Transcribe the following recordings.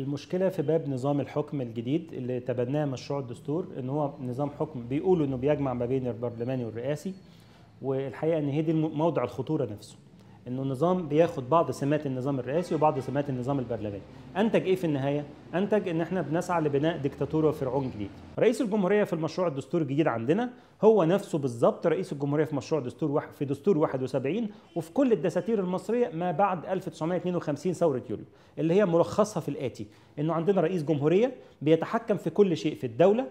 المشكله في باب نظام الحكم الجديد اللي تبناه مشروع الدستور ان هو نظام حكم بيقولوا انه بيجمع ما بين البرلماني والرئاسي والحقيقه ان هي دي موضع الخطوره نفسه انه النظام بياخد بعض سمات النظام الرئاسي وبعض سمات النظام البرلماني انتج ايه في النهايه انتج ان احنا بنسعى لبناء ديكتاتوره وفرعون جديد رئيس الجمهوريه في المشروع الدستور الجديد عندنا هو نفسه بالظبط رئيس الجمهوريه في مشروع دستور واحد في دستور 71 وفي كل الدساتير المصريه ما بعد 1952 ثوره يوليو اللي هي ملخصها في الاتي انه عندنا رئيس جمهوريه بيتحكم في كل شيء في الدوله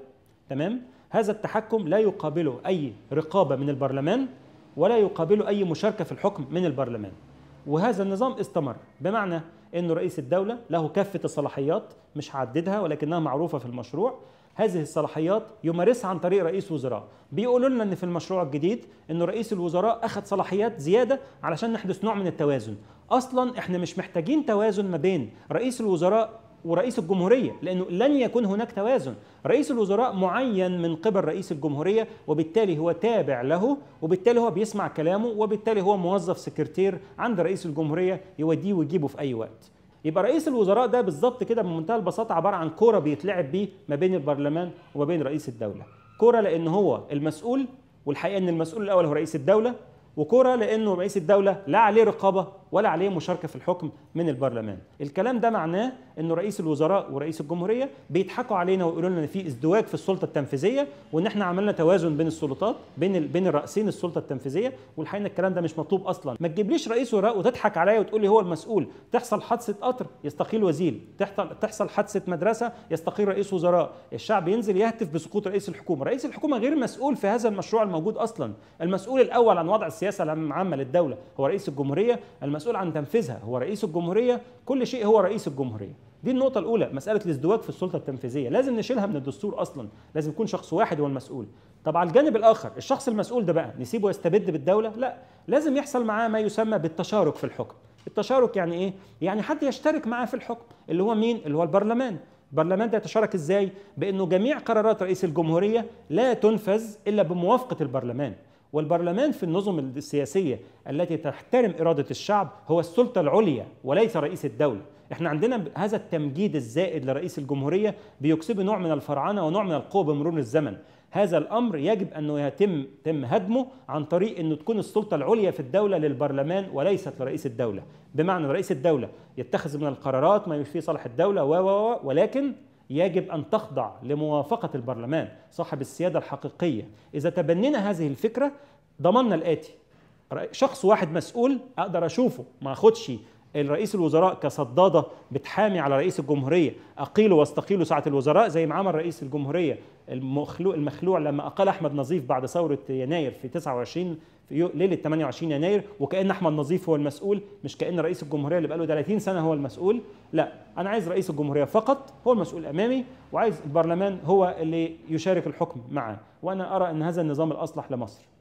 تمام هذا التحكم لا يقابله اي رقابه من البرلمان ولا يقابله أي مشاركة في الحكم من البرلمان وهذا النظام استمر بمعنى أنه رئيس الدولة له كافة الصلاحيات مش هعددها ولكنها معروفة في المشروع هذه الصلاحيات يمارسها عن طريق رئيس وزراء بيقولوا لنا ان في المشروع الجديد انه رئيس الوزراء اخذ صلاحيات زياده علشان نحدث نوع من التوازن اصلا احنا مش محتاجين توازن ما بين رئيس الوزراء ورئيس الجمهورية لأنه لن يكون هناك توازن رئيس الوزراء معين من قبل رئيس الجمهورية وبالتالي هو تابع له وبالتالي هو بيسمع كلامه وبالتالي هو موظف سكرتير عند رئيس الجمهورية يوديه ويجيبه في أي وقت يبقى رئيس الوزراء ده بالظبط كده بمنتهى البساطة عبارة عن كورة بيتلعب بيه ما بين البرلمان وما بين رئيس الدولة كورة لأن هو المسؤول والحقيقة أن المسؤول الأول هو رئيس الدولة وكورة لأنه رئيس الدولة لا عليه رقابة ولا عليه مشاركه في الحكم من البرلمان الكلام ده معناه انه رئيس الوزراء ورئيس الجمهوريه بيضحكوا علينا ويقولوا لنا ان في ازدواج في السلطه التنفيذيه وان احنا عملنا توازن بين السلطات بين بين الرأسين السلطه التنفيذيه والحقيقه الكلام ده مش مطلوب اصلا ما تجيبليش رئيس وزراء وتضحك عليا وتقول لي هو المسؤول تحصل حادثه قطر يستقيل وزير تحصل حادثه مدرسه يستقيل رئيس وزراء الشعب ينزل يهتف بسقوط رئيس الحكومه رئيس الحكومه غير مسؤول في هذا المشروع الموجود اصلا المسؤول الاول عن وضع السياسه العامه للدوله هو رئيس الجمهوريه المسؤول عن تنفيذها هو رئيس الجمهوريه كل شيء هو رئيس الجمهوريه دي النقطة الأولى مسألة الازدواج في السلطة التنفيذية لازم نشيلها من الدستور أصلا لازم يكون شخص واحد هو المسؤول طب على الجانب الآخر الشخص المسؤول ده بقى نسيبه يستبد بالدولة لا لازم يحصل معاه ما يسمى بالتشارك في الحكم التشارك يعني إيه؟ يعني حد يشترك معاه في الحكم اللي هو مين؟ اللي هو البرلمان البرلمان ده يتشارك ازاي؟ بانه جميع قرارات رئيس الجمهوريه لا تنفذ الا بموافقه البرلمان، والبرلمان في النظم السياسيه التي تحترم اراده الشعب هو السلطه العليا وليس رئيس الدوله، احنا عندنا هذا التمجيد الزائد لرئيس الجمهوريه بيكسبه نوع من الفرعنه ونوع من القوه بمرور الزمن، هذا الامر يجب انه يتم تم هدمه عن طريق انه تكون السلطه العليا في الدوله للبرلمان وليست لرئيس الدوله بمعنى رئيس الدوله يتخذ من القرارات ما يشفي صالح الدوله و ولكن يجب ان تخضع لموافقه البرلمان صاحب السياده الحقيقيه اذا تبنينا هذه الفكره ضمننا الاتي شخص واحد مسؤول اقدر اشوفه ما اخدش الرئيس الوزراء كصداده بتحامي على رئيس الجمهوريه اقيلوا واستقيلوا ساعه الوزراء زي ما عمل رئيس الجمهوريه المخلوع المخلوع لما اقال احمد نظيف بعد ثوره يناير في 29 في ليله 28 يناير وكان احمد نظيف هو المسؤول مش كان رئيس الجمهوريه اللي بقاله 30 سنه هو المسؤول لا انا عايز رئيس الجمهوريه فقط هو المسؤول امامي وعايز البرلمان هو اللي يشارك الحكم معه وانا ارى ان هذا النظام الاصلح لمصر